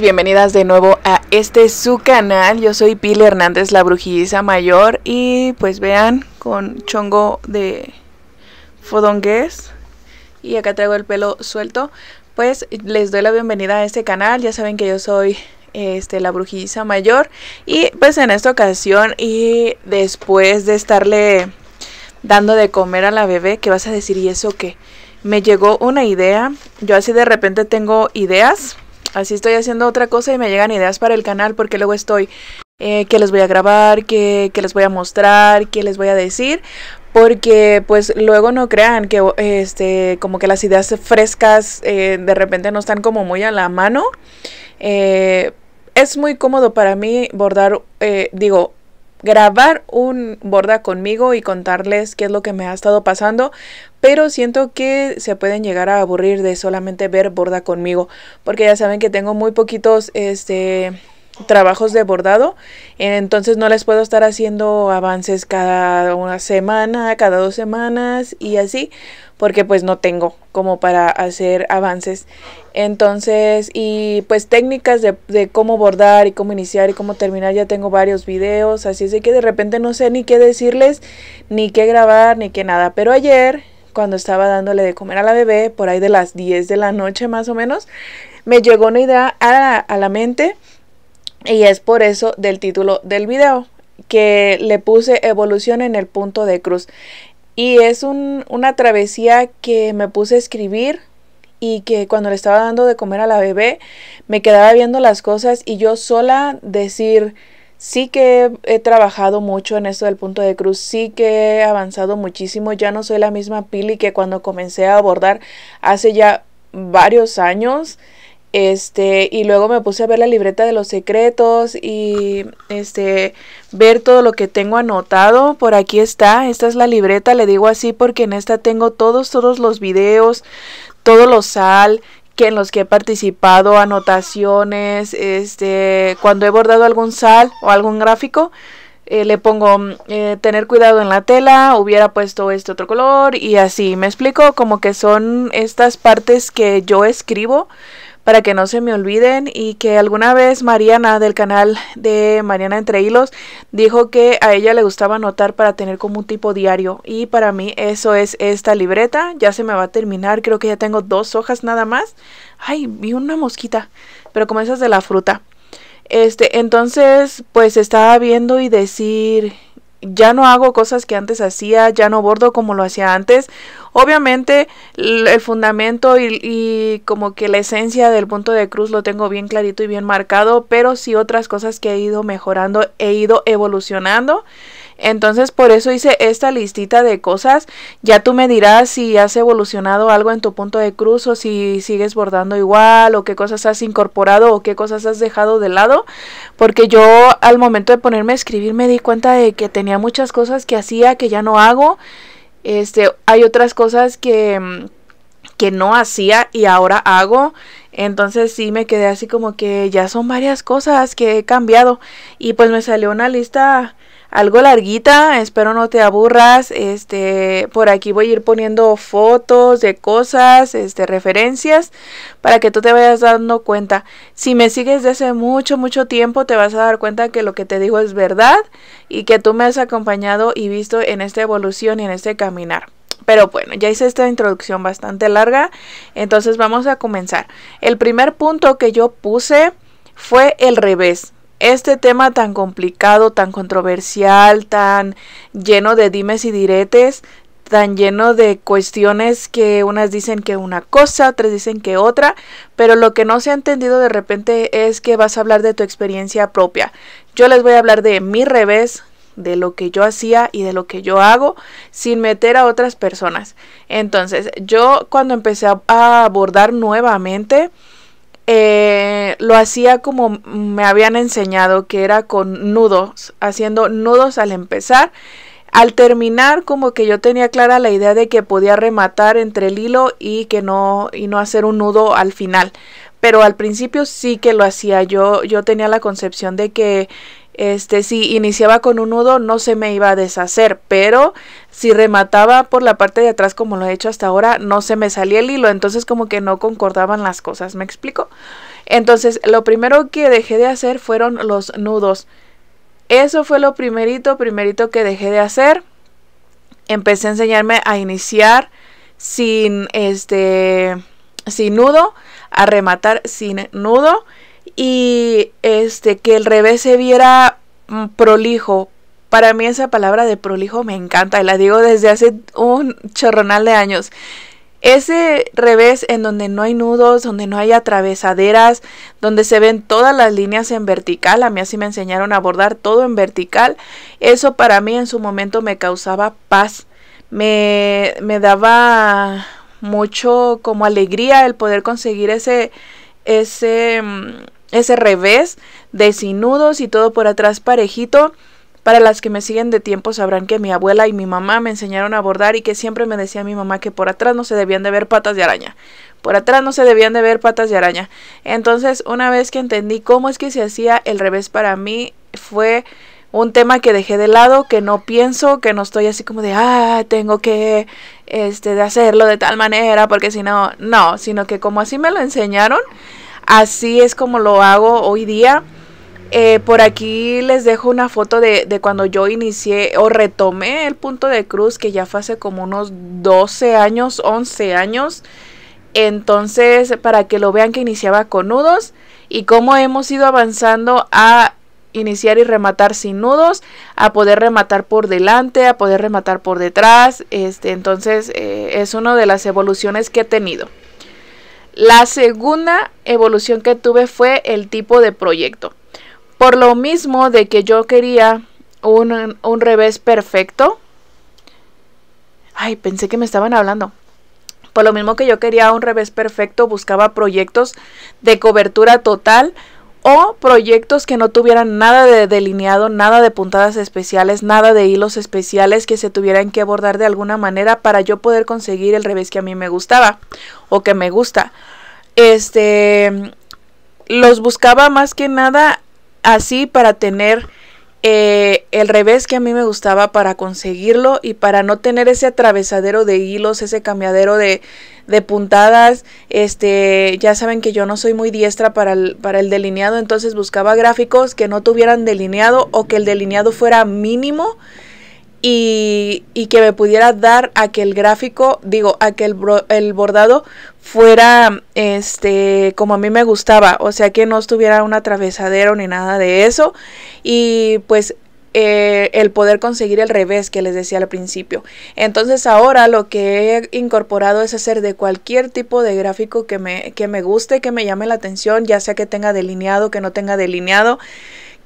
bienvenidas de nuevo a este su canal. Yo soy Pili Hernández, la brujiza mayor. Y pues vean, con chongo de fodongués. Y acá traigo el pelo suelto. Pues les doy la bienvenida a este canal. Ya saben que yo soy este, la brujiza mayor. Y pues en esta ocasión y después de estarle dando de comer a la bebé, que vas a decir, ¿y eso qué? Me llegó una idea. Yo así de repente tengo ideas así estoy haciendo otra cosa y me llegan ideas para el canal porque luego estoy qué eh, que les voy a grabar, que, les voy a mostrar, que les voy a decir, porque pues luego no crean que este como que las ideas frescas eh, de repente no están como muy a la mano. Eh, es muy cómodo para mí bordar, digo, grabar un borda conmigo y contarles qué es lo que me ha estado pasando, pero siento que se pueden llegar a aburrir de solamente ver borda conmigo, porque ya saben que tengo muy poquitos este trabajos de bordado, entonces no les puedo estar haciendo avances cada una semana, cada dos semanas y así, porque pues no tengo como para hacer avances. Entonces, y pues técnicas de, cómo bordar y cómo iniciar y cómo terminar, ya tengo varios videos, así es de que de repente no sé ni qué decirles, ni qué grabar, ni qué nada, pero ayer cuando estaba dándole de comer a la bebé, por ahí de las 10 de la noche más o menos, me llegó una idea a, a la mente y es por eso del título del video que le puse evolución en el punto de cruz. Y es una travesía que me puse a escribir y que cuando le estaba dando de comer a la bebé me quedaba viendo las cosas y yo sola decir sí que he trabajado mucho en esto del punto de cruz, sí que he avanzado muchísimo, ya no soy la misma Pili que cuando comencé a abordar hace ya varios años este, y luego me puse a ver la libreta de los secretos y este ver todo lo que tengo anotado. Por aquí está, esta es la libreta, le digo así porque en esta tengo todos todos los videos, todos los sal que en los que he participado, anotaciones, este, cuando he bordado algún sal o algún gráfico, eh, le pongo mm, eh, tener cuidado en la tela, hubiera puesto este otro color y así. Me explico como que son estas partes que yo escribo para que no se me olviden y que alguna vez Mariana del canal de Mariana Entre Hilos dijo que a ella le gustaba anotar para tener como un tipo diario y para mí eso es esta libreta, ya se me va a terminar, creo que ya tengo dos hojas nada más. Ay, vi una mosquita, pero como esas de la fruta. Este, entonces, pues estaba viendo y decir ya no hago cosas que antes hacía, ya no bordo como lo hacía antes. Obviamente el fundamento y, como que la esencia del punto de cruz lo tengo bien clarito y bien marcado, pero sí otras cosas que he ido mejorando, he ido evolucionando. Entonces por eso hice esta listita de cosas. Ya tú me dirás si has evolucionado algo en tu punto de cruz o si sigues bordando igual o qué cosas has incorporado o qué cosas has dejado de lado. Porque yo al momento de ponerme a escribir me di cuenta de que tenía muchas cosas que hacía que ya no hago. Este, hay otras cosas que mm, que no hacía y ahora hago. Entonces sí me quedé así como que ya son varias cosas que he cambiado. Y pues me salió una lista algo larguita, espero no te aburras. Este, por aquí voy a ir poniendo fotos de cosas, este, referencias, para que tú te vayas dando cuenta. Si me sigues desde hace mucho, mucho tiempo, te vas a dar cuenta que lo que te digo es verdad y que tú me has acompañado y visto en esta evolución y en este caminar. Pero bueno, ya hice esta introducción bastante larga, entonces vamos a comenzar. El primer punto que yo puse fue el revés este tema tan complicado, tan controversial, tan lleno de dimes y diretes, tan lleno de cuestiones que unas dicen que una cosa, otras dicen que otra, pero lo que no se ha entendido de repente es que vas a hablar de tu experiencia propia. Yo les voy a hablar de mi revés, de lo que yo hacía y de lo que yo hago sin meter a otras personas. Entonces, yo cuando empecé a abordar nuevamente, eh, lo hacía como me habían enseñado, que era con nudos, haciendo nudos al empezar. Al terminar, como que yo tenía clara la idea de que podía rematar entre el hilo y que no, y no hacer un nudo al final. Pero al principio sí que lo hacía. Yo, yo tenía la concepción de que este, si iniciaba con un nudo no se me iba a deshacer, pero si remataba por la parte de atrás como lo he hecho hasta ahora, no se me salía el hilo, entonces como que no concordaban las cosas, ¿me explico? Entonces, lo primero que dejé de hacer fueron los nudos. Eso fue lo primerito, primerito que dejé de hacer. Empecé a enseñarme a iniciar sin este sin nudo, a rematar sin nudo y este que el revés se viera mm, prolijo. Para mí esa palabra de prolijo me encanta y la digo desde hace un chorronal de años. Ese revés en donde no hay nudos, donde no hay atravesaderas, donde se ven todas las líneas en vertical, a mí así me enseñaron a bordar todo en vertical, eso para mí en su momento me causaba paz, me, me daba mucho como alegría el poder conseguir ese, ese mm, ese revés de sinudos y todo por atrás parejito. Para las que me siguen de tiempo sabrán que mi abuela y mi mamá me enseñaron a bordar y que siempre me decía mi mamá que por atrás no se debían de ver patas de araña. Por atrás no se debían de ver patas de araña. Entonces, una vez que entendí cómo es que se hacía el revés para mí, fue un tema que dejé de lado, que no pienso, que no estoy así como de, ah, tengo que este, de hacerlo de tal manera, porque si no, no, sino que como así me lo enseñaron, Así es como lo hago hoy día. Eh, por aquí les dejo una foto de, cuando yo inicié o retomé el punto de cruz, que ya fue hace como unos 12 años, 11 años. Entonces, para que lo vean que iniciaba con nudos y cómo hemos ido avanzando a iniciar y rematar sin nudos, a poder rematar por delante, a poder rematar por detrás. Este, entonces, eh, es una de las evoluciones que he tenido. La segunda evolución que tuve fue el tipo de proyecto. Por lo mismo de que yo quería un, un revés perfecto. Ay, pensé que me estaban hablando. Por lo mismo que yo quería un revés perfecto, buscaba proyectos de cobertura total o proyectos que no tuvieran nada de delineado, nada de puntadas especiales, nada de hilos especiales que se tuvieran que abordar de alguna manera para yo poder conseguir el revés que a mí me gustaba o que me gusta. Este los buscaba más que nada así para tener eh, el revés que a mí me gustaba para conseguirlo y para no tener ese atravesadero de hilos, ese cambiadero de, de puntadas. Este, ya saben que yo no soy muy diestra para el delineado, entonces buscaba gráficos que no tuvieran delineado o que el delineado fuera mínimo y, que me pudiera dar a que el gráfico, digo, a que el, bordado fuera este como a mí me gustaba, o sea que no estuviera un atravesadero ni nada de eso y pues eh, el poder conseguir el revés que les decía al principio. Entonces ahora lo que he incorporado es hacer de cualquier tipo de gráfico que me, que me guste, que me llame la atención, ya sea que tenga delineado, que no tenga delineado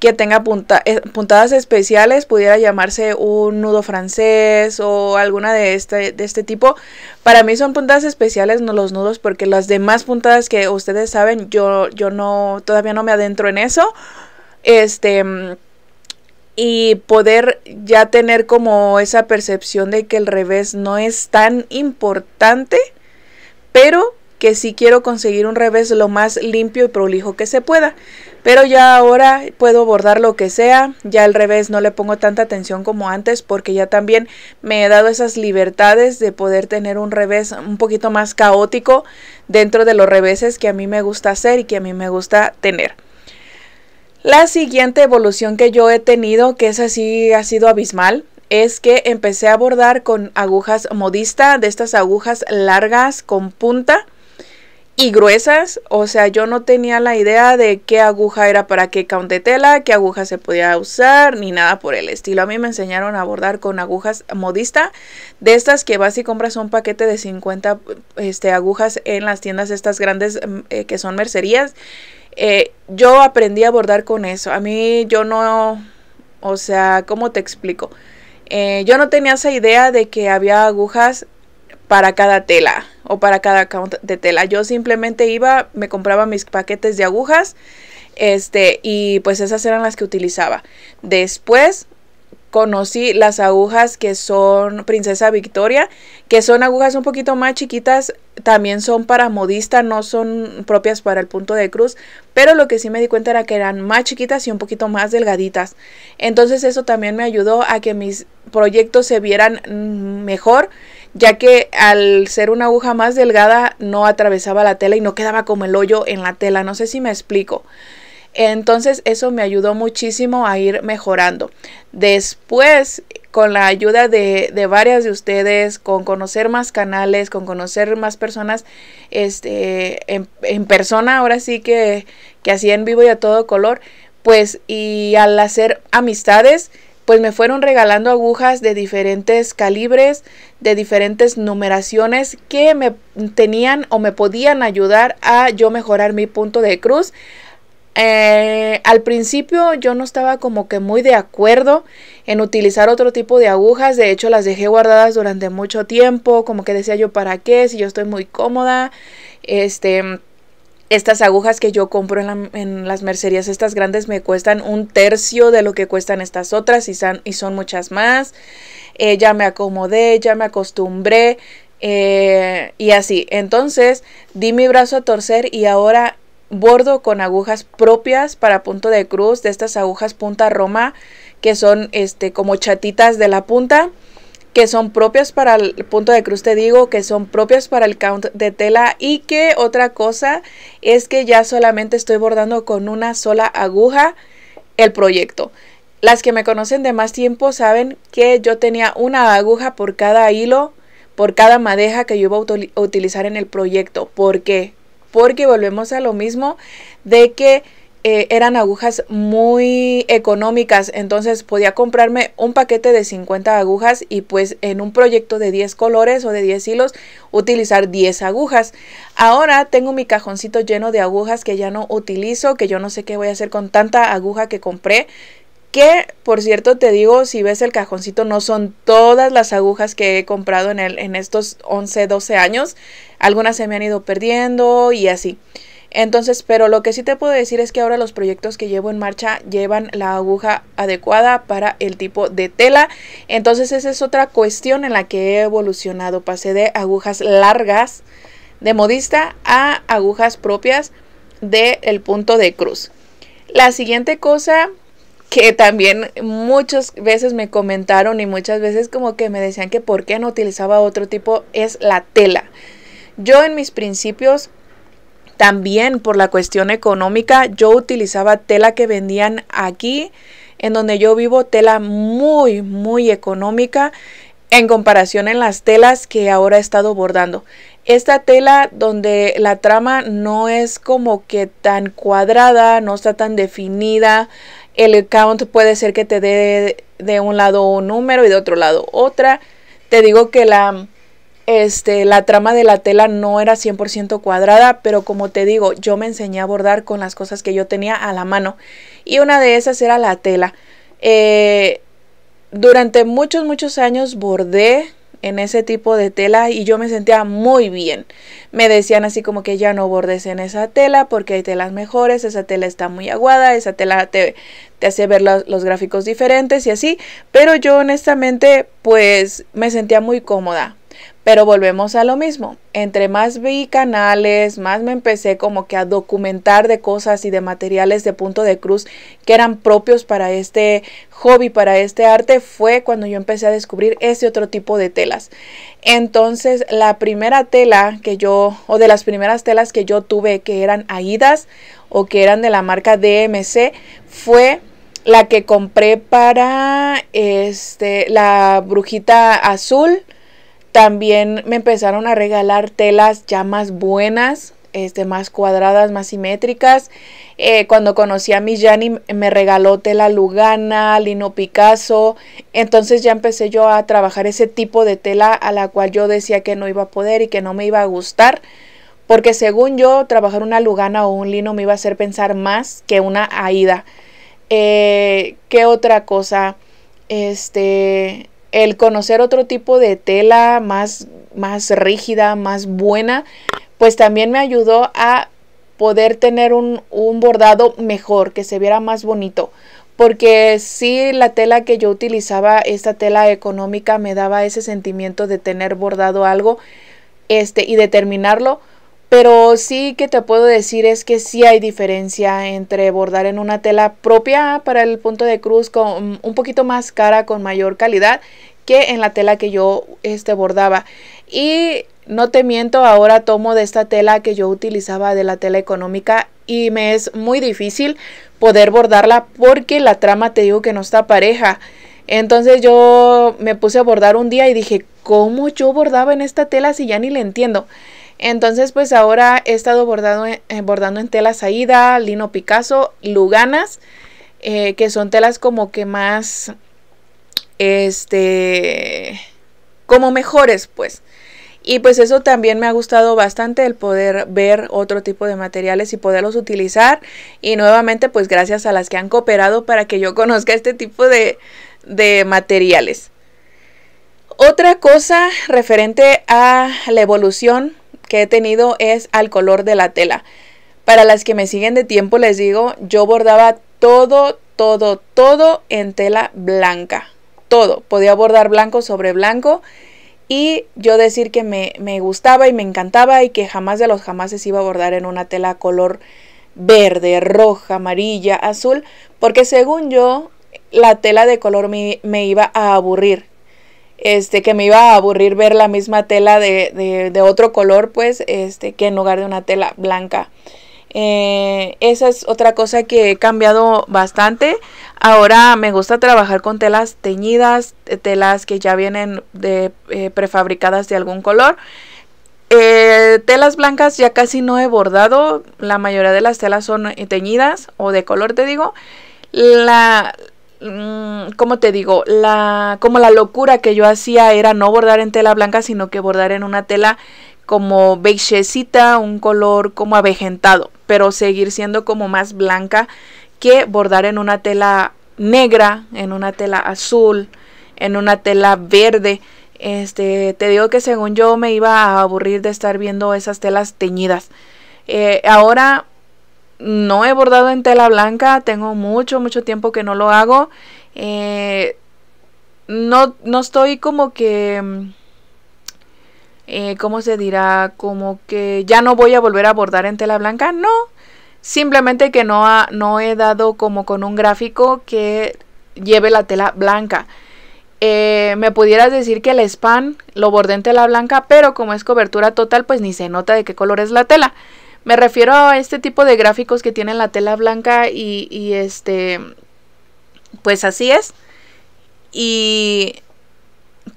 que tenga eh, puntadas especiales, pudiera llamarse un nudo francés o alguna de este, de este tipo. Para mí son puntadas especiales no los nudos porque las demás puntadas que ustedes saben, yo, yo no, todavía no me adentro en eso. Este y poder ya tener como esa percepción de que el revés no es tan importante, pero que si quiero conseguir un revés lo más limpio y prolijo que se pueda. Pero ya ahora puedo bordar lo que sea, ya al revés no le pongo tanta atención como antes porque ya también me he dado esas libertades de poder tener un revés un poquito más caótico dentro de los reveses que a mí me gusta hacer y que a mí me gusta tener. La siguiente evolución que yo he tenido, que es así, ha sido abismal, es que empecé a bordar con agujas modista, de estas agujas largas con punta y gruesas, o sea, yo no tenía la idea de qué aguja era para qué count de tela, qué aguja se podía usar, ni nada por el estilo. A mí me enseñaron a bordar con agujas modista, de estas que vas y compras un paquete de 50 este, agujas en las tiendas estas grandes mm, eh, que son mercerías. Eh, yo aprendí a bordar con eso. A mí yo no, o sea, ¿cómo te explico? Eh, yo no tenía esa idea de que había agujas para cada tela o para cada count de tela. Yo simplemente iba, me compraba mis paquetes de agujas este y pues esas eran las que utilizaba. Después conocí las agujas que son Princesa Victoria, que son agujas un poquito más chiquitas, también son para modista, no son propias para el punto de cruz, pero lo que sí me di cuenta era que eran más chiquitas y un poquito más delgaditas. Entonces eso también me ayudó a que mis proyectos se vieran mm, mejor ya que al ser una aguja más delgada no atravesaba la tela y no quedaba como el hoyo en la tela, no sé si me explico. Entonces eso me ayudó muchísimo a ir mejorando. Después, con la ayuda de, de varias de ustedes, con conocer más canales, con conocer más personas este, en, persona, ahora sí que, que así en vivo y a todo color, pues y al hacer amistades, pues me fueron regalando agujas de diferentes calibres, de diferentes numeraciones que me tenían o me podían ayudar a yo mejorar mi punto de cruz. Eh, al principio yo no estaba como que muy de acuerdo en utilizar otro tipo de agujas, de hecho las dejé guardadas durante mucho tiempo, como que decía yo para qué, si yo estoy muy cómoda, este estas agujas que yo compro en, las mercerías, estas grandes, me cuestan un tercio de lo que cuestan estas otras y, y son muchas más. Eh, ya me acomodé, ya me acostumbré eh, y así. Entonces di mi brazo a torcer y ahora bordo con agujas propias para punto de cruz, de estas agujas punta roma que son este como chatitas de la punta que son propias para el punto de cruz, te digo, que son propias para el count de tela y que otra cosa es que ya solamente estoy bordando con una sola aguja el proyecto. Las que me conocen de más tiempo saben que yo tenía una aguja por cada hilo, por cada madeja que yo iba a utilizar en el proyecto. ¿Por qué? Porque volvemos a lo mismo de que eh, eran agujas muy económicas, entonces podía comprarme un paquete de 50 agujas y pues en un proyecto de 10 colores o de 10 hilos utilizar 10 agujas. Ahora tengo mi cajoncito lleno de agujas que ya no utilizo, que yo no sé qué voy a hacer con tanta aguja que compré. Que, por cierto, te digo, si ves el cajoncito, no son todas las agujas que he comprado en, el, en estos 11, 12 años. Algunas se me han ido perdiendo y así. Entonces, pero lo que sí te puedo decir es que ahora los proyectos que llevo en marcha llevan la aguja adecuada para el tipo de tela. Entonces, esa es otra cuestión en la que he evolucionado. Pasé de agujas largas de modista a agujas propias del punto de cruz. La siguiente cosa que también muchas veces me comentaron y muchas veces como que me decían que por qué no utilizaba otro tipo es la tela. Yo en mis principios también por la cuestión económica, yo utilizaba tela que vendían aquí, en donde yo vivo, tela muy, muy económica en comparación en las telas que ahora he estado bordando. Esta tela donde la trama no es como que tan cuadrada, no está tan definida, el count puede ser que te dé de, de un lado un número y de otro lado otra. Te digo que la este, la trama de la tela no era 100% cuadrada, pero como te digo, yo me enseñé a bordar con las cosas que yo tenía a la mano. Y una de esas era la tela. Eh, durante muchos, muchos años bordé en ese tipo de tela y yo me sentía muy bien. Me decían así como que ya no bordes en esa tela porque hay telas mejores, esa tela está muy aguada, esa tela te, hace ver los, gráficos diferentes y así, pero yo honestamente pues me sentía muy cómoda pero volvemos a lo mismo. Entre más vi canales, más me empecé como que a documentar de cosas y de materiales de punto de cruz que eran propios para este hobby, para este arte, fue cuando yo empecé a descubrir ese otro tipo de telas. Entonces, la primera tela que yo, o de las primeras telas que yo tuve que eran Aidas o que eran de la marca DMC, fue la que compré para este, la brujita azul también me empezaron a regalar telas ya más buenas, este, más cuadradas, más simétricas. Eh, cuando conocí a mi Gianni me regaló tela Lugana, lino Picasso. Entonces ya empecé yo a trabajar ese tipo de tela a la cual yo decía que no iba a poder y que no me iba a gustar. Porque según yo, trabajar una Lugana o un lino me iba a hacer pensar más que una Aida. Eh, ¿Qué otra cosa? Este, el conocer otro tipo de tela más, más rígida, más buena, pues también me ayudó a poder tener un, bordado mejor, que se viera más bonito porque si la tela que yo utilizaba, esta tela económica me daba ese sentimiento de tener bordado algo este y de terminarlo pero sí que te puedo decir es que sí hay diferencia entre bordar en una tela propia para el punto de cruz con mm, un poquito más cara con mayor calidad que en la tela que yo este bordaba. Y no te miento, ahora tomo de esta tela que yo utilizaba de la tela económica y me es muy difícil poder bordarla porque la trama te digo que no está pareja. Entonces yo me puse a bordar un día y dije, ¿cómo yo bordaba en esta tela si ya ni le entiendo? Entonces, pues ahora he estado bordando, eh, bordando en tela Saída, Lino Picasso, Luganas, eh, que son telas como que más, este, como mejores, pues. Y pues eso también me ha gustado bastante el poder ver otro tipo de materiales y poderlos utilizar. Y nuevamente, pues gracias a las que han cooperado para que yo conozca este tipo de, de materiales. Otra cosa referente a la evolución que he tenido es al color de la tela. Para las que me siguen de tiempo les digo, yo bordaba todo, todo, todo en tela blanca. Todo. Podía bordar blanco sobre blanco y yo decir que me, gustaba y me encantaba y que jamás de los jamás se iba a bordar en una tela color verde, roja, amarilla, azul, porque según yo la tela de color me iba a aburrir este, que me iba a aburrir ver la misma tela de, otro color, pues, este, que en lugar de una tela blanca. Eh, esa es otra cosa que he cambiado bastante. Ahora me gusta trabajar con telas teñidas, eh, telas que ya vienen de, eh, prefabricadas de algún color. telas blancas ya casi no he bordado. La mayoría de las telas son teñidas o de color, te digo. La, Mm, como te digo? La, como la locura que yo hacía era no bordar en tela blanca, sino que bordar en una tela como beigecita, un color como avejentado, pero seguir siendo como más blanca que bordar en una tela negra, en una tela azul, en una tela verde. Este, te digo que según yo me iba a aburrir de estar viendo esas telas teñidas. Eh, ahora no he bordado en tela blanca, tengo mucho, mucho tiempo que no lo hago. Eh, no, no estoy como que... Mm, eh, ¿Cómo se dirá? Como que ya no voy a volver a bordar en tela blanca. No, simplemente que no, ha, no he dado como con un gráfico que lleve la tela blanca. Eh, me pudieras decir que el span lo bordé en tela blanca, pero como es cobertura total, pues ni se nota de qué color es la tela. Me refiero a este tipo de gráficos que tienen la tela blanca y, este, pues así es. Y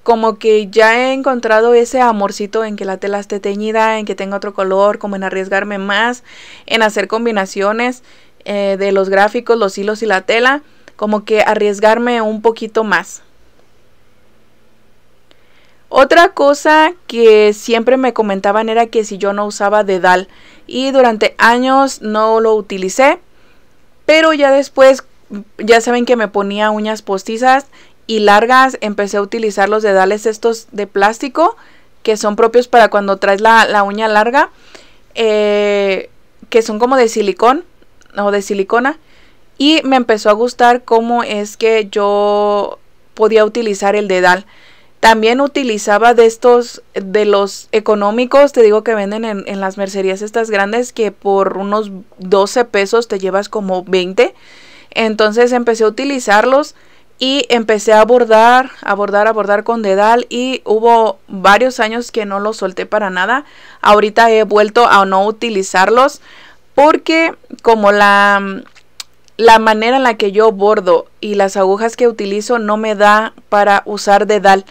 como que ya he encontrado ese amorcito en que la tela esté teñida, en que tenga otro color, como en arriesgarme más, en hacer combinaciones eh, de los gráficos, los hilos y la tela, como que arriesgarme un poquito más. Otra cosa que siempre me comentaban era que si yo no usaba dedal y durante años no lo utilicé, pero ya después, ya saben que me ponía uñas postizas y largas, empecé a utilizar los dedales estos de plástico que son propios para cuando traes la, uña larga, eh, que son como de silicón o de silicona y me empezó a gustar cómo es que yo podía utilizar el dedal. También utilizaba de estos, de los económicos, te digo que venden en, las mercerías estas grandes, que por unos 12 pesos te llevas como 20. Entonces empecé a utilizarlos y empecé a bordar, a bordar, a bordar con dedal y hubo varios años que no los solté para nada. Ahorita he vuelto a no utilizarlos porque como la la manera en la que yo bordo y las agujas que utilizo no me da para usar dedal.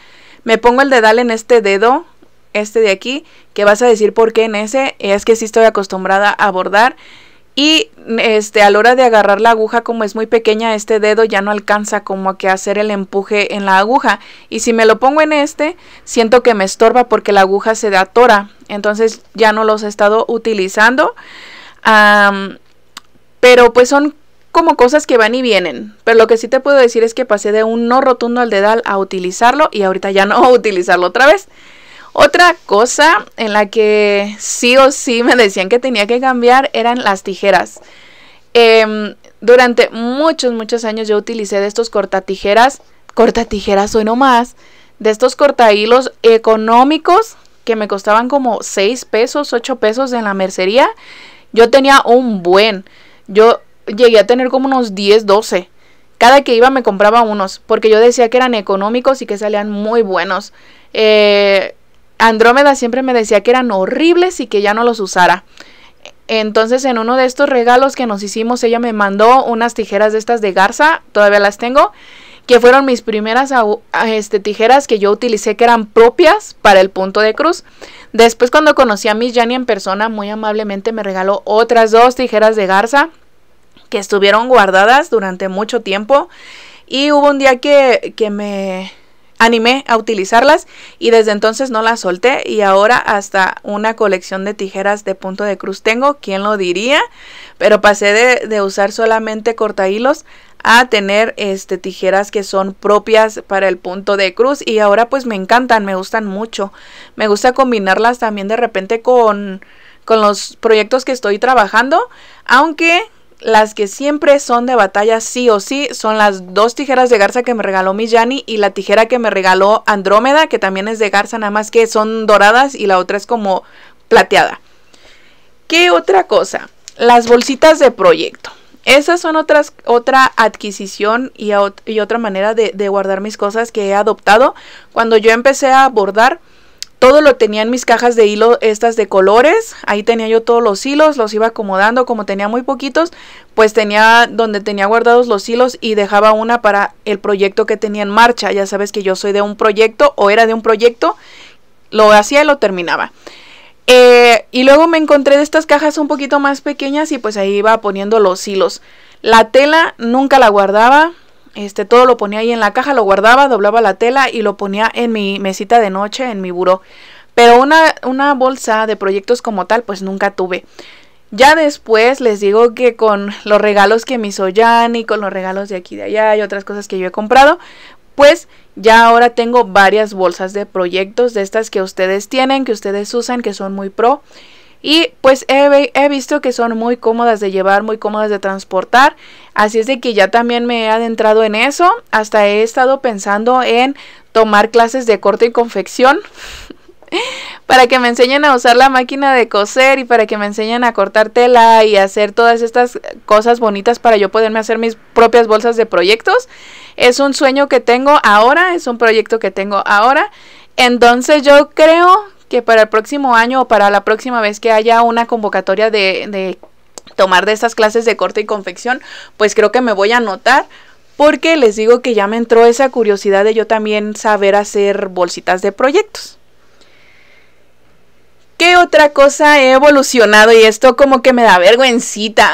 Me pongo el dedal en este dedo, este de aquí, que vas a decir por qué en ese, es que sí estoy acostumbrada a bordar. Y este, a la hora de agarrar la aguja, como es muy pequeña, este dedo ya no alcanza como que hacer el empuje en la aguja. Y si me lo pongo en este, siento que me estorba porque la aguja se da tora. Entonces ya no los he estado utilizando. pero pues son como cosas que van y vienen, pero lo que sí te puedo decir es que pasé de un no rotundo al dedal a utilizarlo y ahorita ya no a utilizarlo otra vez. Otra cosa en la que sí o sí me decían que tenía que cambiar eran las tijeras. Em, durante muchos, muchos años yo utilicé de estos cortatijeras, cortatijeras no más, de estos cortahilos económicos que me costaban como 6 pesos, 8 pesos en la mercería. Yo tenía un buen. Yo llegué a tener como unos 10, 12. Cada que iba me compraba unos, porque yo decía que eran económicos y que salían muy buenos. Eh, Andrómeda siempre me decía que eran horribles y que ya no los usara. Entonces en uno de estos regalos que nos hicimos, ella me mandó unas tijeras de estas de garza, todavía las tengo, que fueron mis primeras este, tijeras que yo utilicé que eran propias para el punto de cruz. Después cuando conocí a Miss Jani en persona, muy amablemente me regaló otras dos tijeras de garza que estuvieron guardadas durante mucho tiempo y hubo un día que, me animé a utilizarlas y desde entonces no las solté y ahora hasta una colección de tijeras de punto de cruz tengo, quién lo diría, pero pasé de, usar solamente cortahilos a tener este tijeras que son propias para el punto de cruz y ahora pues me encantan, me gustan mucho. Me gusta combinarlas también de repente con con los proyectos que estoy trabajando, aunque las que siempre son de batalla sí o sí son las dos tijeras de garza que me regaló Jani y la tijera que me regaló Andrómeda, que también es de garza, nada más que son doradas y la otra es como plateada. ¿Qué otra cosa? Las bolsitas de proyecto. Esas son otra adquisición y, y otra manera de, de guardar mis cosas que he adoptado. Cuando yo empecé a bordar, todo lo tenía en mis cajas de hilo estas de colores. Ahí tenía yo todos los hilos, los iba acomodando. Como tenía muy poquitos, pues tenía donde tenía guardados los hilos y dejaba una para el proyecto que tenía en marcha. Ya sabes que yo soy de un proyecto o era de un proyecto. Lo hacía y lo terminaba. Eh, y luego me encontré de estas cajas un poquito más pequeñas y pues ahí iba poniendo los hilos. La tela nunca la guardaba, este, todo lo ponía ahí en la caja, lo guardaba, doblaba la tela y lo ponía en mi mesita de noche, en mi buró. Pero una, una bolsa de proyectos como tal, pues nunca tuve. Ya después les digo que con los regalos que me hizo y con los regalos de aquí y de allá y otras cosas que yo he comprado, pues ya ahora tengo varias bolsas de proyectos de estas que ustedes tienen, que ustedes usan, que son muy pro. Y pues he, visto que son muy cómodas de llevar, muy cómodas de transportar. Así es de que ya también me he adentrado en eso. Hasta he estado pensando en tomar clases de corte y confección. para que me enseñen a usar la máquina de coser y para que me enseñen a cortar tela y hacer todas estas cosas bonitas para yo poderme hacer mis propias bolsas de proyectos. Es un sueño que tengo ahora, es un proyecto que tengo ahora. Entonces yo creo que para el próximo año o para la próxima vez que haya una convocatoria de, de tomar de estas clases de corte y confección, pues creo que me voy a anotar porque les digo que ya me entró esa curiosidad de yo también saber hacer bolsitas de proyectos. ¿Qué otra cosa he evolucionado? Y esto como que me da vergüencita.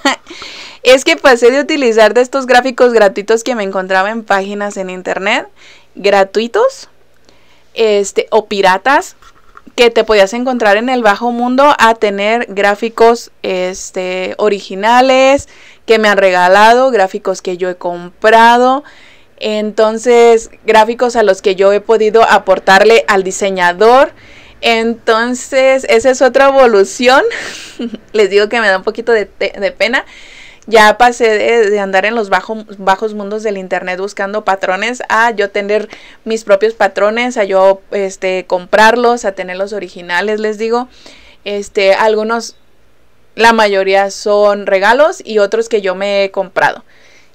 es que pasé de utilizar de estos gráficos gratuitos que me encontraba en páginas en internet, gratuitos, este, o piratas que te podías encontrar en el bajo mundo a tener gráficos este, originales que me han regalado, gráficos que yo he comprado. Entonces, gráficos a los que yo he podido aportarle al diseñador. Entonces, esa es otra evolución. Les digo que me da un poquito de pena ya pasé de, andar en los bajos mundos del internet buscando patrones a yo tener mis propios patrones, a yo este, comprarlos, a tener los originales, les digo. Este, algunos, la mayoría son regalos y otros que yo me he comprado.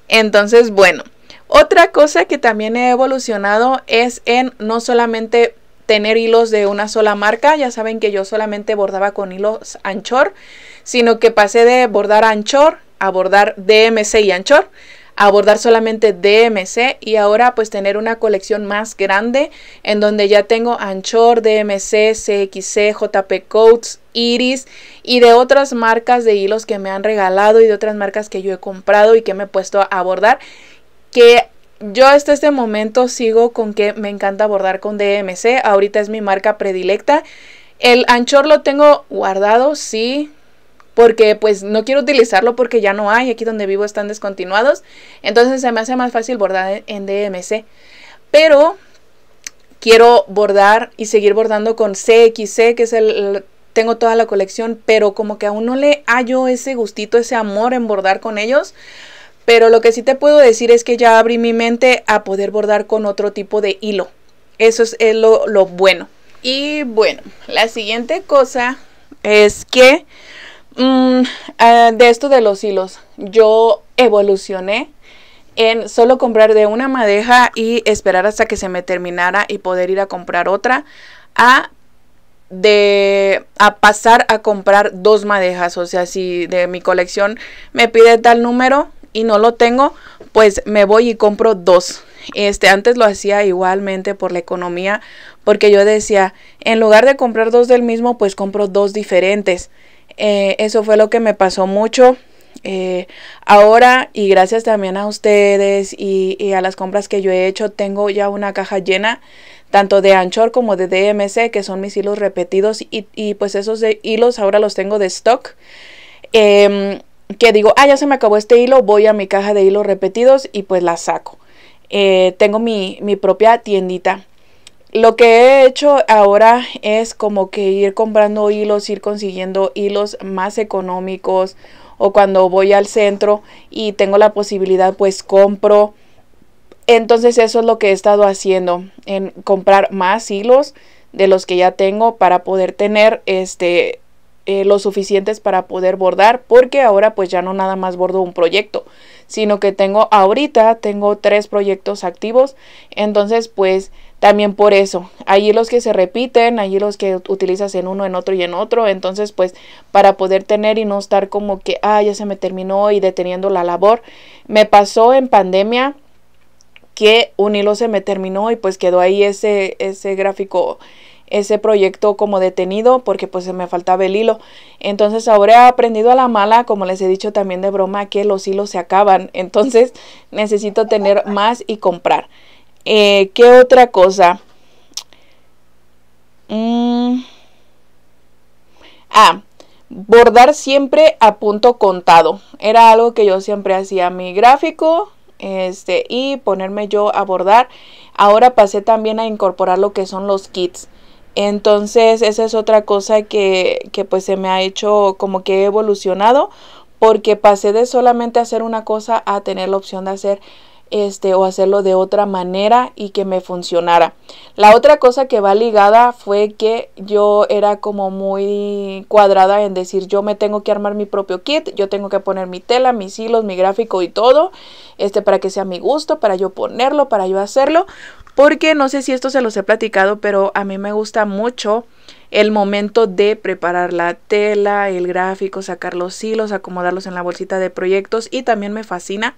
Entonces, bueno, otra cosa que también he evolucionado es en no solamente tener hilos de una sola marca. Ya saben que yo solamente bordaba con hilos anchor, sino que pasé de bordar anchor abordar DMC y Anchor, abordar solamente DMC y ahora pues tener una colección más grande en donde ya tengo Anchor, DMC, CXC, JP Coats, Iris y de otras marcas de hilos que me han regalado y de otras marcas que yo he comprado y que me he puesto a abordar que yo hasta este momento sigo con que me encanta abordar con DMC, ahorita es mi marca predilecta. El Anchor lo tengo guardado, sí, porque pues no quiero utilizarlo porque ya no hay, aquí donde vivo están descontinuados, entonces se me hace más fácil bordar en DMC. Pero quiero bordar y seguir bordando con CXC, que es el tengo toda la colección, pero como que aún no le hallo ese gustito, ese amor en bordar con ellos. Pero lo que sí te puedo decir es que ya abrí mi mente a poder bordar con otro tipo de hilo. Eso es, lo bueno. Y bueno, la siguiente cosa es que Mm, eh, de esto de los hilos, yo evolucioné en solo comprar de una madeja y esperar hasta que se me terminara y poder ir a comprar otra, a de a pasar a comprar dos madejas, o sea, si de mi colección me pide tal número y no lo tengo, pues me voy y compro dos. Este, antes lo hacía igualmente por la economía, porque yo decía, en lugar de comprar dos del mismo, pues compro dos diferentes. Eh, eso fue lo que me pasó mucho. Eh, ahora, y gracias también a ustedes y, a las compras que yo he hecho, tengo ya una caja llena tanto de Anchor como de DMC, que son mis hilos repetidos, y, pues esos hilos ahora los tengo de stock. Em, que digo, ah, ya se me acabó este hilo, voy a mi caja de hilos repetidos y pues la saco. Eh, tengo mi propia tiendita lo que he hecho ahora es como que ir comprando hilos, ir consiguiendo hilos más económicos o cuando voy al centro y tengo la posibilidad pues compro. Entonces eso es lo que he estado haciendo, en comprar más hilos de los que ya tengo para poder tener este eh, lo suficientes para poder bordar porque ahora pues ya no nada más bordo un proyecto sino que tengo ahorita tengo tres proyectos activos entonces pues también por eso allí los que se repiten allí los que utilizas en uno en otro y en otro entonces pues para poder tener y no estar como que ah ya se me terminó y deteniendo la labor me pasó en pandemia que un hilo se me terminó y pues quedó ahí ese ese gráfico ese proyecto como detenido porque pues se me faltaba el hilo. Entonces ahora he aprendido a la mala, como les he dicho también de broma, que los hilos se acaban. Entonces necesito tener más y comprar. Eh, ¿Qué otra cosa? Mm. Ah, bordar siempre a punto contado. Era algo que yo siempre hacía mi gráfico este, y ponerme yo a bordar. Ahora pasé también a incorporar lo que son los kits. Entonces, esa es otra cosa que, que pues se me ha hecho como que he evolucionado porque pasé de solamente hacer una cosa a tener la opción de hacer este, o hacerlo de otra manera y que me funcionara. La otra cosa que va ligada fue que yo era como muy cuadrada en decir yo me tengo que armar mi propio kit, yo tengo que poner mi tela, mis hilos, mi gráfico y todo, este, para que sea mi gusto, para yo ponerlo, para yo hacerlo, porque no sé si esto se los he platicado, pero a mí me gusta mucho el momento de preparar la tela, el gráfico, sacar los hilos, acomodarlos en la bolsita de proyectos y también me fascina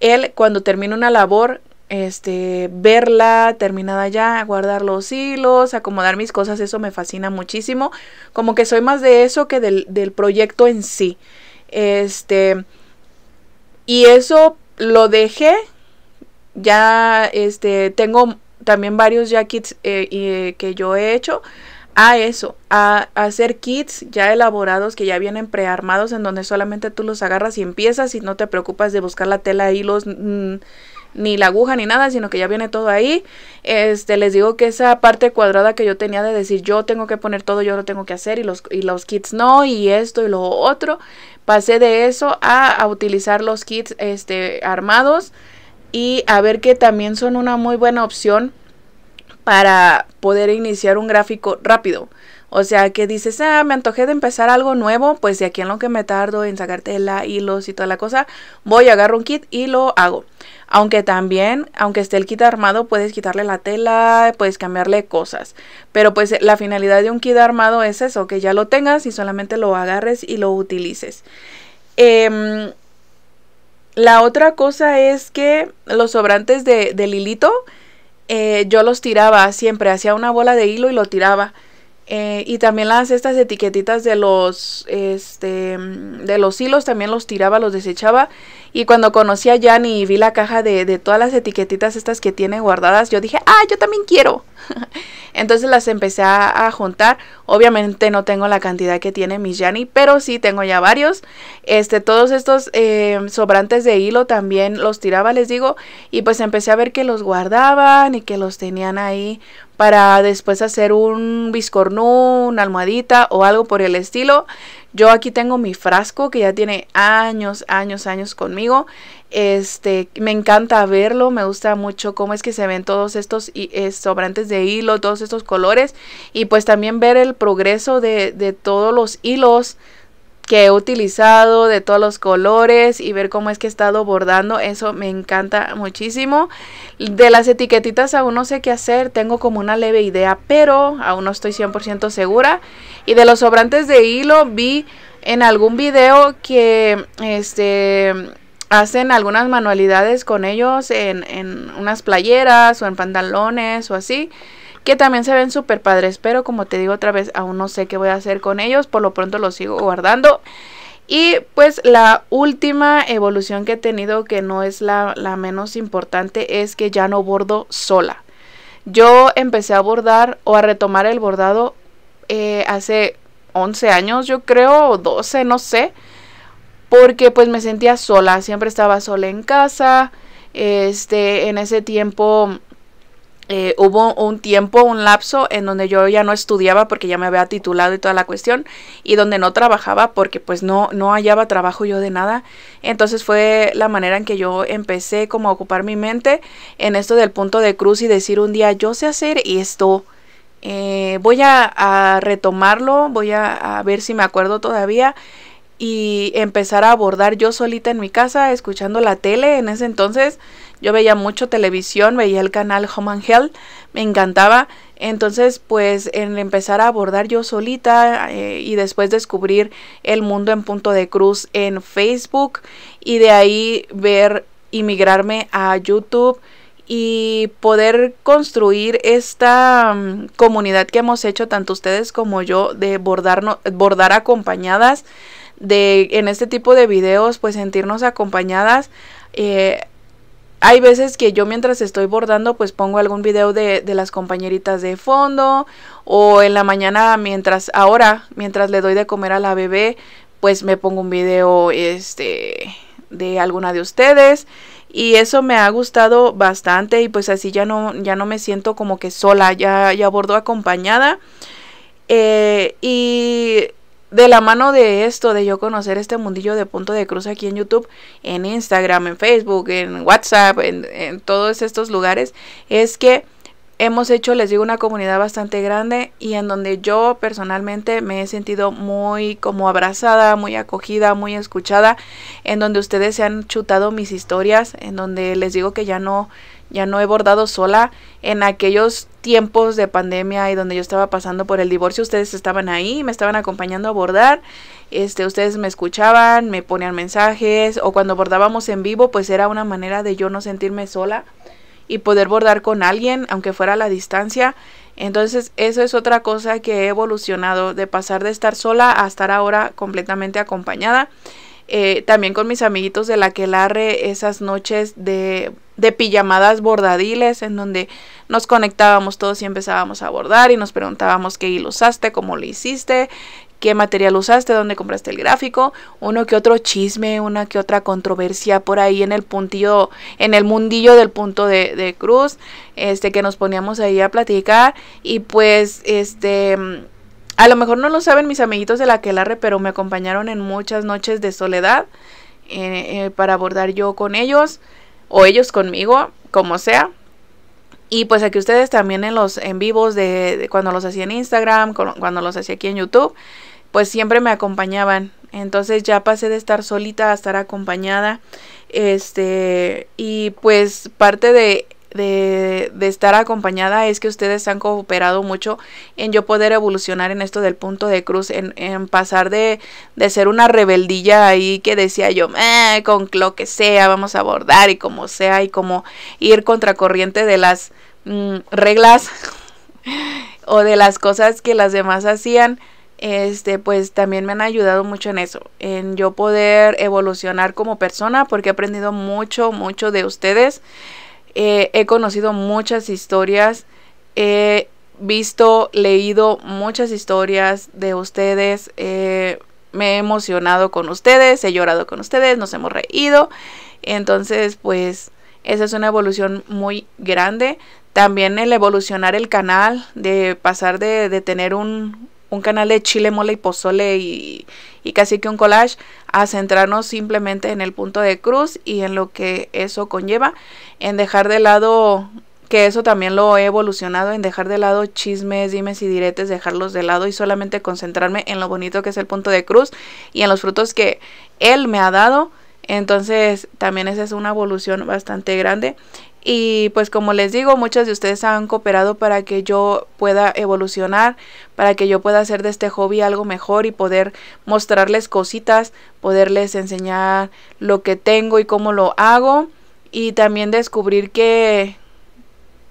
el cuando termino una labor este, verla terminada ya, guardar los hilos, acomodar mis cosas, eso me fascina muchísimo. Como que soy más de eso que del, del proyecto en sí. Este, y eso lo dejé. Ya, este, tengo también varios jackets eh, eh, que yo he hecho a eso, a, hacer kits ya elaborados que ya vienen prearmados en donde solamente tú los agarras y empiezas y no te preocupas de buscar la tela, hilos, mm, ni la aguja ni nada, sino que ya viene todo ahí. Este, les digo que esa parte cuadrada que yo tenía de decir yo tengo que poner todo, yo lo tengo que hacer y los, y los kits no y esto y lo otro, pasé de eso a, a utilizar los kits este, armados y a ver que también son una muy buena opción para poder iniciar un gráfico rápido. O sea, que dices, ah, me antojé de empezar algo nuevo, pues de aquí en lo que me tardo en sacar tela, hilos y toda la cosa, voy, agarro un kit y lo hago. Aunque también, aunque esté el kit armado, puedes quitarle la tela, puedes cambiarle cosas. Pero pues eh, la finalidad de un kit armado es eso, que ya lo tengas y solamente lo agarres y lo utilices. Em, la otra cosa es que los sobrantes de, del hilito eh, yo los tiraba siempre, hacía una bola de hilo y lo tiraba. Eh, y también las estas etiquetitas de los este de los hilos también los tiraba, los desechaba y cuando conocí a Yani y vi la caja de, todas las etiquetitas estas que tiene guardadas, yo dije, ah, yo también quiero. Entonces las empecé a, juntar. Obviamente no tengo la cantidad que tiene mis Yani pero sí tengo ya varios. Este, todos estos eh, sobrantes de hilo también los tiraba, les digo. Y pues empecé a ver que los guardaban y que los tenían ahí para después hacer un biscornú, una almohadita o algo por el estilo. Yo aquí tengo mi frasco que ya tiene años, años, años conmigo. Este, me encanta verlo, me gusta mucho cómo es que se ven todos estos eh, sobrantes de hilo, todos estos colores. Y pues también ver el progreso de, de todos los hilos que he utilizado de todos los colores y ver cómo es que he estado bordando, eso me encanta muchísimo. De las etiquetitas aún no sé qué hacer, tengo como una leve idea, pero aún no estoy 100% segura. Y de los sobrantes de hilo vi en algún video que este hacen algunas manualidades con ellos en, en unas playeras o en pantalones o así que también se ven súper padres, pero como te digo otra vez, aún no sé qué voy a hacer con ellos, por lo pronto los sigo guardando. Y pues la última evolución que he tenido, que no es la, menos importante, es que ya no bordo sola. Yo empecé a bordar o a retomar el bordado eh, hace 11 años, yo creo, o 12, no sé, porque pues me sentía sola, siempre estaba sola en casa, este, en ese tiempo eh, hubo un tiempo, un lapso en donde yo ya no estudiaba porque ya me había titulado y toda la cuestión y donde no trabajaba porque pues no, no hallaba trabajo yo de nada. Entonces fue la manera en que yo empecé como a ocupar mi mente en esto del punto de cruz y decir un día yo sé hacer esto. Eh, voy a, retomarlo, voy a, a ver si me acuerdo todavía y empezar a abordar yo solita en mi casa escuchando la tele en ese entonces yo veía mucho televisión, veía el canal Home and Health, me encantaba. Entonces, pues en empezar a abordar yo solita eh, y después descubrir el mundo en punto de cruz en Facebook y de ahí ver y migrarme a YouTube y poder construir esta mm, comunidad que hemos hecho tanto ustedes como yo de bordar, bordar acompañadas, de en este tipo de videos pues sentirnos acompañadas. Eh, hay veces que yo mientras estoy bordando pues pongo algún video de, de, las compañeritas de fondo o en la mañana mientras ahora mientras le doy de comer a la bebé pues me pongo un video este de alguna de ustedes y eso me ha gustado bastante y pues así ya no ya no me siento como que sola ya ya bordo acompañada eh, y de la mano de esto, de yo conocer este mundillo de punto de cruz aquí en YouTube, en Instagram, en Facebook, en WhatsApp, en, todos estos lugares, es que hemos hecho, les digo, una comunidad bastante grande y en donde yo personalmente me he sentido muy como abrazada, muy acogida, muy escuchada, en donde ustedes se han chutado mis historias, en donde les digo que ya no ya no he bordado sola. En aquellos tiempos de pandemia y donde yo estaba pasando por el divorcio, ustedes estaban ahí, me estaban acompañando a bordar. Este, ustedes me escuchaban, me ponían mensajes o cuando bordábamos en vivo, pues era una manera de yo no sentirme sola y poder bordar con alguien, aunque fuera a la distancia. Entonces, eso es otra cosa que he evolucionado de pasar de estar sola a estar ahora completamente acompañada. Eh, también con mis amiguitos de la que Quelarre esas noches de, de pijamadas bordadiles en donde nos conectábamos todos y empezábamos a bordar y nos preguntábamos qué hilo usaste, cómo lo hiciste, qué material usaste, dónde compraste el gráfico, uno que otro chisme, una que otra controversia por ahí en el puntillo, en el mundillo del punto de, de cruz, este que nos poníamos ahí a platicar y pues este a lo mejor no lo saben mis amiguitos de la Aquelarre, pero me acompañaron en muchas noches de soledad eh, eh, para abordar yo con ellos o ellos conmigo, como sea. Y pues aquí ustedes también en los en vivos de, cuando los hacía en Instagram, cuando los hacía aquí en YouTube, pues siempre me acompañaban. Entonces ya pasé de estar solita a estar acompañada. Este, y pues parte de de, estar acompañada es que ustedes han cooperado mucho en yo poder evolucionar en esto del punto de cruz, en, pasar de, de, ser una rebeldilla ahí que decía yo, eh, con lo que sea, vamos a abordar y como sea, y como ir contracorriente de las mm, reglas o de las cosas que las demás hacían este pues también me han ayudado mucho en eso, en yo poder evolucionar como persona porque he aprendido mucho, mucho de ustedes eh, he conocido muchas historias, he visto, leído muchas historias de ustedes, eh, me he emocionado con ustedes, he llorado con ustedes, nos hemos reído. Entonces, pues esa es una evolución muy grande. También el evolucionar el canal, de pasar de tener un, un canal de chile, mole y pozole y, casi que un collage, a centrarnos simplemente en el punto de cruz y en lo que eso conlleva, en dejar de lado que eso también lo he evolucionado en dejar de lado chismes, dimes y diretes, dejarlos de lado y solamente concentrarme en lo bonito que es el punto de cruz y en los frutos que él me ha dado. Entonces también esa es una evolución bastante grande y pues como les digo, muchos de ustedes han cooperado para que yo pueda evolucionar, para que yo pueda hacer de este hobby algo mejor y poder mostrarles cositas, poderles enseñar lo que tengo y cómo lo hago y también descubrir que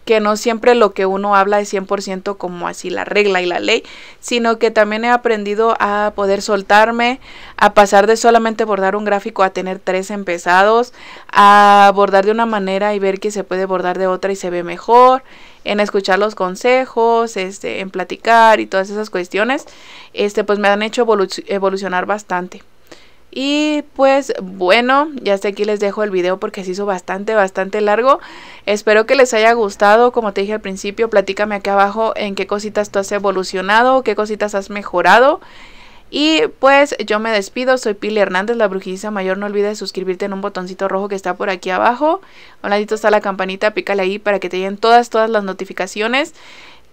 que no siempre lo que uno habla es 100% como así la regla y la ley, sino que también he aprendido a poder soltarme, a pasar de solamente bordar un gráfico a tener tres empezados, a bordar de una manera y ver que se puede bordar de otra y se ve mejor, en escuchar los consejos, este, en platicar y todas esas cuestiones, este, pues me han hecho evolucionar bastante. Y pues bueno, ya hasta aquí les dejo el video porque se hizo bastante, bastante largo. Espero que les haya gustado. Como te dije al principio, platícame aquí abajo en qué cositas tú has evolucionado, qué cositas has mejorado. Y pues yo me despido, soy Pili Hernández, la brujiza mayor. No olvides suscribirte en un botoncito rojo que está por aquí abajo. un ladito está la campanita, pícale ahí para que te lleguen todas, todas las notificaciones.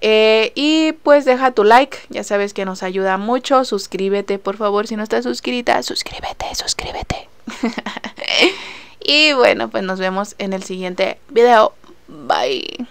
Eh, y pues deja tu like, ya sabes que nos ayuda mucho. Suscríbete, por favor, si no estás suscrita, suscríbete, suscríbete. y bueno, pues nos vemos en el siguiente video. Bye.